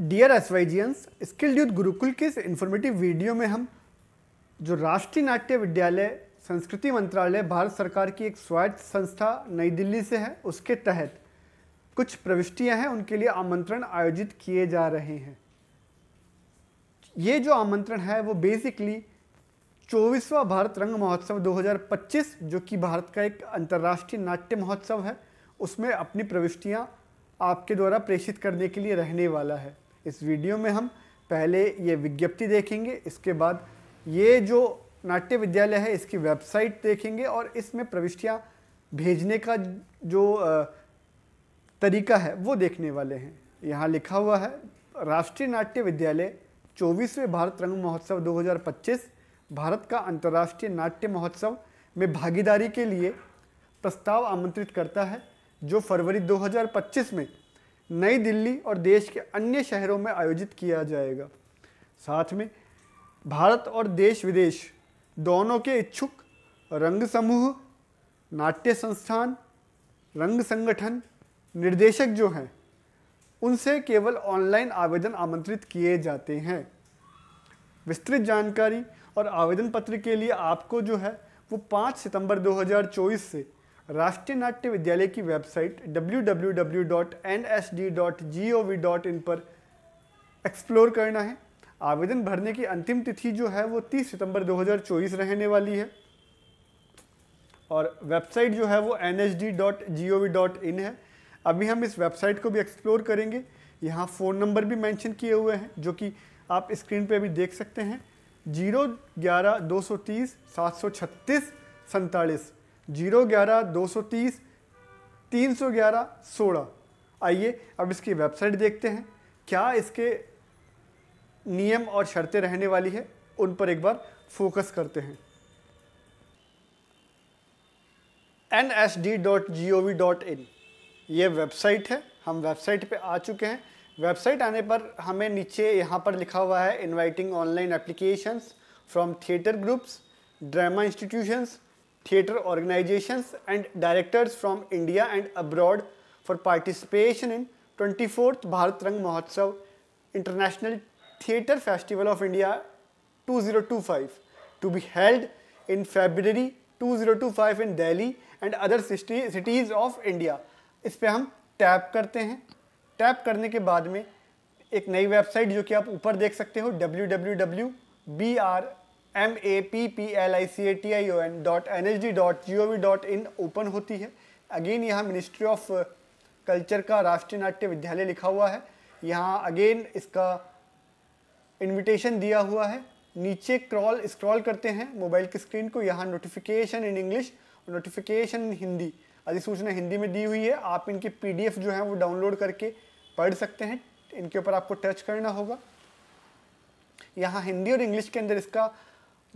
Dear S Y SYians skilled youth Gurukul के इस informative video में हम जो राष्ट्रीय नाट्य विद्यालय संस्कृति मंत्रालय भारत सरकार की एक स्वायत्त संस्था नई दिल्ली से है उसके तहत कुछ प्रविष्टियां हैं उनके लिए आमंत्रण आयोजित किए जा रहे हैं ये जो आमंत्रण है वो बेसिकली चौबीसवा भारत रंग महोत्सव 2025 जो कि भारत का एक अंतर्राष्ट्रीय नाट्य महोत्सव है उसमें अपनी प्रविष्टियाँ आपके द्वारा प्रेषित करने के लिए रहने वाला है इस वीडियो में हम पहले ये विज्ञप्ति देखेंगे इसके बाद ये जो नाट्य विद्यालय है इसकी वेबसाइट देखेंगे और इसमें प्रविष्टियाँ भेजने का जो तरीका है वो देखने वाले हैं यहाँ लिखा हुआ है राष्ट्रीय नाट्य विद्यालय चौबीसवें भारत रंग महोत्सव 2025 भारत का अंतर्राष्ट्रीय नाट्य महोत्सव में भागीदारी के लिए प्रस्ताव आमंत्रित करता है जो फरवरी 2025 में नई दिल्ली और देश के अन्य शहरों में आयोजित किया जाएगा साथ में भारत और देश विदेश दोनों के इच्छुक रंग समूह नाट्य संस्थान रंग संगठन निर्देशक जो हैं उनसे केवल ऑनलाइन आवेदन आमंत्रित किए जाते हैं विस्तृत जानकारी और आवेदन पत्र के लिए आपको जो है वो 5 सितंबर 2024 से राष्ट्रीय नाट्य विद्यालय की वेबसाइट www.nsd.gov.in पर एक्सप्लोर करना है आवेदन भरने की अंतिम तिथि जो है वो 30 सितंबर 2024 रहने वाली है और वेबसाइट जो है वो nsd.gov.in है अभी हम इस वेबसाइट को भी एक्सप्लोर करेंगे यहाँ फ़ोन नंबर भी मेंशन किए हुए हैं जो कि आप स्क्रीन पे भी देख सकते हैं जीरो ग्यारह दो सौ तीस सात सौ छत्तीस सैंतालीस जीरो ग्यारह दो सौ तीस तीन सौ ग्यारह सोलह आइए अब इसकी वेबसाइट देखते हैं क्या इसके नियम और शर्तें रहने वाली है उन पर एक बार फोकस करते हैं N S D dot G O V dot in ये वेबसाइट है हम वेबसाइट पे आ चुके हैं वेबसाइट आने पर हमें नीचे यहाँ पर लिखा हुआ है inviting online applications from theatre groups drama institutions theatre organizations and directors from India and abroad for participation in 24th Bharat Rang Mahotsav International Theatre Festival of India 2025 to be held in February 2025 in Delhi and other cities of India. इस पर हम tap करते हैं tap करने के बाद में एक नई वेबसाइट जो कि आप ऊपर देख सकते हो W W W B R M A P P L I C A T I O N dot N H D dot G O V dot in open होती है अगेन यहाँ मिनिस्ट्री ऑफ कल्चर का राष्ट्रीय नाट्य विद्यालय लिखा हुआ है यहाँ अगेन इसका इनविटेशन दिया हुआ है नीचे क्रॉल स्क्रॉल करते हैं मोबाइल की स्क्रीन को यहाँ notification in English notification notification Hindi अधिसूचना हिंदी में दी हुई है आप इनकी पी जो है वो डाउनलोड करके पढ़ सकते हैं इनके ऊपर आपको टच करना होगा यहाँ हिंदी और इंग्लिश के अंदर इसका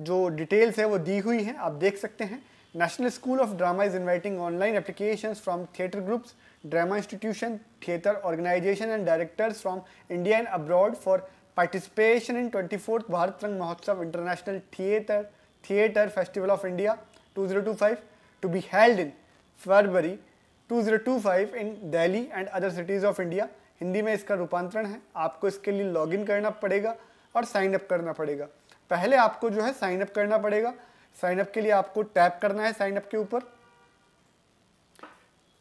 जो डिटेल्स है वो दी हुई है आप देख सकते हैं National School of Drama is inviting online application from theatre groups drama institution theatre organisation and directors from India and abroad for participation in twenty fourth Bharat Rang Mahotsav international theatre theatre festival of India two zero two five to be held in February two zero two five in Delhi and other cities of India Hindi में इसका रूपांतरण है आपको इसके लिए log in करना पड़ेगा और साइन अप करना पड़ेगा पहले आपको जो है साइन अप करना पड़ेगा साइन अप के लिए आपको टैप करना है साइन अप के ऊपर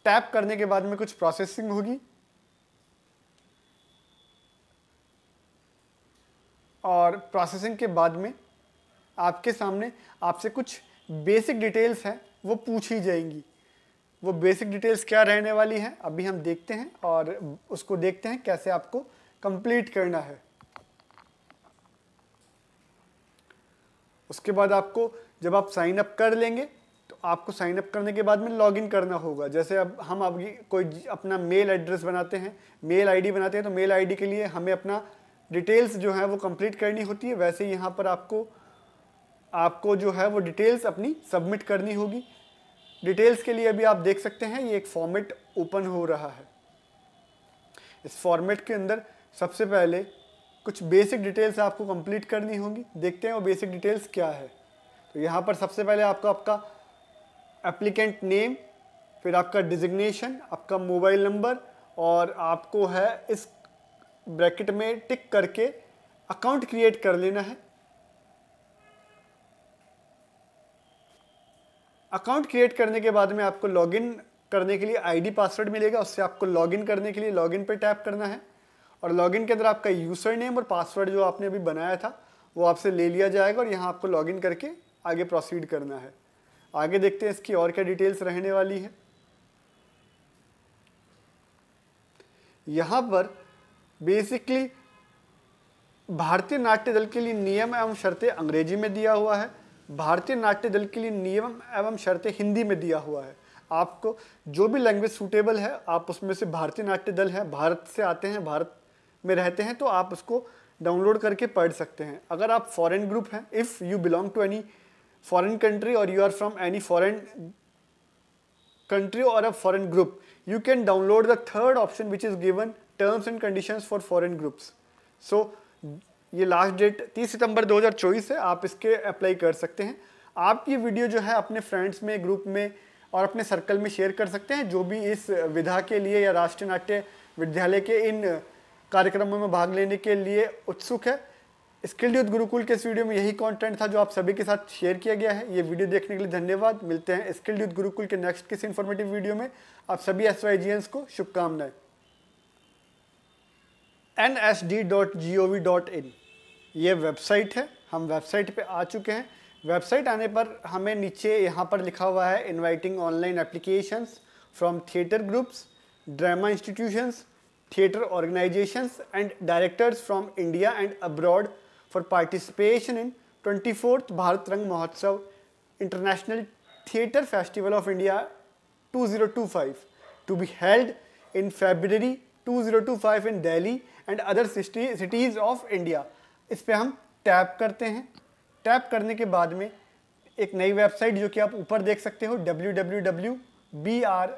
टैप करने के बाद में कुछ प्रोसेसिंग होगी और प्रोसेसिंग के बाद में आपके सामने आपसे कुछ बेसिक डिटेल्स हैं वो पूछी जाएंगी वो बेसिक डिटेल्स क्या रहने वाली हैं अभी हम देखते हैं और उसको देखते हैं कैसे आपको कंप्लीट करना है उसके बाद आपको जब आप साइन अप कर लेंगे तो आपको साइन अप करने के बाद में लॉगिन करना होगा जैसे अब हम अब कोई अपना मेल एड्रेस बनाते हैं मेल आईडी बनाते हैं तो मेल आईडी के लिए हमें अपना डिटेल्स जो है वो कंप्लीट करनी होती है वैसे यहाँ पर आपको आपको जो है वो डिटेल्स अपनी सबमिट करनी होगी डिटेल्स के लिए अभी आप देख सकते हैं ये एक फॉर्मेट ओपन हो रहा है इस फॉर्मेट के अंदर सबसे पहले कुछ बेसिक डिटेल्स आपको कंप्लीट करनी होंगी देखते हैं वो बेसिक डिटेल्स क्या है तो यहाँ पर सबसे पहले आपको आपका एप्लीकेंट नेम फिर आपका डिजिग्नेशन आपका मोबाइल नंबर और आपको है इस ब्रैकेट में टिक करके अकाउंट क्रिएट कर लेना है अकाउंट क्रिएट करने के बाद में आपको लॉगिन करने के लिए आईडी पासवर्ड मिलेगा उससे आपको लॉगिन करने के लिए लॉगिन पर टैप करना है और लॉगिन के अंदर आपका यूज़र नेम और पासवर्ड जो आपने अभी बनाया था वो आपसे ले लिया जाएगा और यहाँ आपको लॉगिन करके आगे प्रोसीड करना है आगे देखते हैं इसकी और क्या डिटेल्स रहने वाली है यहाँ पर बेसिकली भारतीय नाट्य दल के लिए नियम एवं शर्तें अंग्रेजी में दिया हुआ है भारतीय नाट्य दल के लिए नियम एवं शर्तें हिंदी में दिया हुआ है आपको जो भी लैंग्वेज सूटेबल है आप उसमें से भारतीय नाट्य दल है भारत से आते हैं भारत में रहते हैं तो आप उसको डाउनलोड करके पढ़ सकते हैं अगर आप फॉरेन ग्रुप हैं if you belong to any foreign country और you are from any foreign country और a foreign group you can download the third option which is given terms and condition for foreign groups so ये last date 30 सितंबर 2024 है आप इसके apply कर सकते हैं आप ये वीडियो जो है अपने फ्रेंड्स में ग्रुप में और अपने सर्कल में शेयर कर सकते हैं जो भी इस विधा के लिए या राष्ट्रीय नाट्य विद्यालय के इन कार्यक्रमों में भाग लेने के लिए उत्सुक है स्किल्ड यूथ गुरुकुल के इस वीडियो में यही कंटेंट था जो आप सभी के साथ शेयर किया गया है ये वीडियो देखने के लिए धन्यवाद मिलते हैं स्किल्ड यूथ गुरुकुल के नेक्स्ट किसी इन्फॉर्मेटिव वीडियो में आप सभी एस वाई को शुभकामनाएं N S D dot G O V dot in ये वेबसाइट है हम वेबसाइट पे आ चुके हैं वेबसाइट आने पर हमें नीचे यहाँ पर लिखा हुआ है inviting online applications from theatre groups drama institutions theatre organizations and directors from India and abroad for participation in 24th Bharat Rang Mahotsav International Theatre Festival of India 2025 to be held in February 2025 in Delhi and other cities of India. इस पर हम tap करते हैं tap करने के बाद में एक नई वेबसाइट जो कि आप ऊपर देख सकते हो W W W B R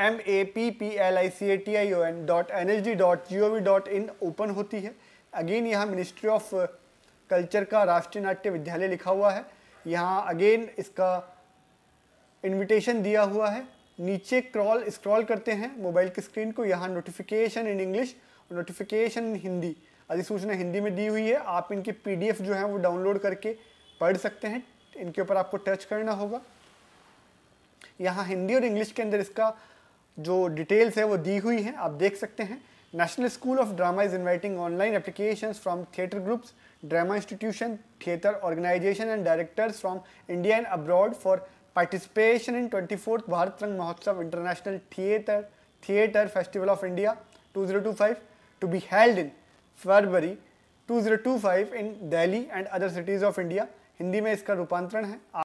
M A P P L I C A T I O N dot N H D dot G O V dot in open होती है अगेन यहाँ मिनिस्ट्री ऑफ कल्चर का राष्ट्रीय नाट्य विद्यालय लिखा हुआ है यहाँ अगेन इसका इनविटेशन दिया हुआ है नीचे क्रॉल स्क्रॉल करते हैं मोबाइल की स्क्रीन को यहाँ नोटिफिकेशन इन इंग्लिश और नोटिफिकेशन हिंदी अधिसूचना हिंदी में दी हुई है आप इनकी पी जो है वो डाउनलोड करके पढ़ सकते हैं इनके ऊपर आपको टच करना होगा यहाँ हिंदी और इंग्लिश के अंदर इसका जो डिटेल्स है वो दी हुई हैं आप देख सकते हैं National School of Drama is inviting online applications from theatre groups drama institution theatre organisation and directors from India and abroad for participation in twenty fourth Bharat Rang Mahotsav international theatre theatre festival of India two zero two five to be held in February two zero two five in Delhi and other cities of India Hindi में इसका रूपांतरण है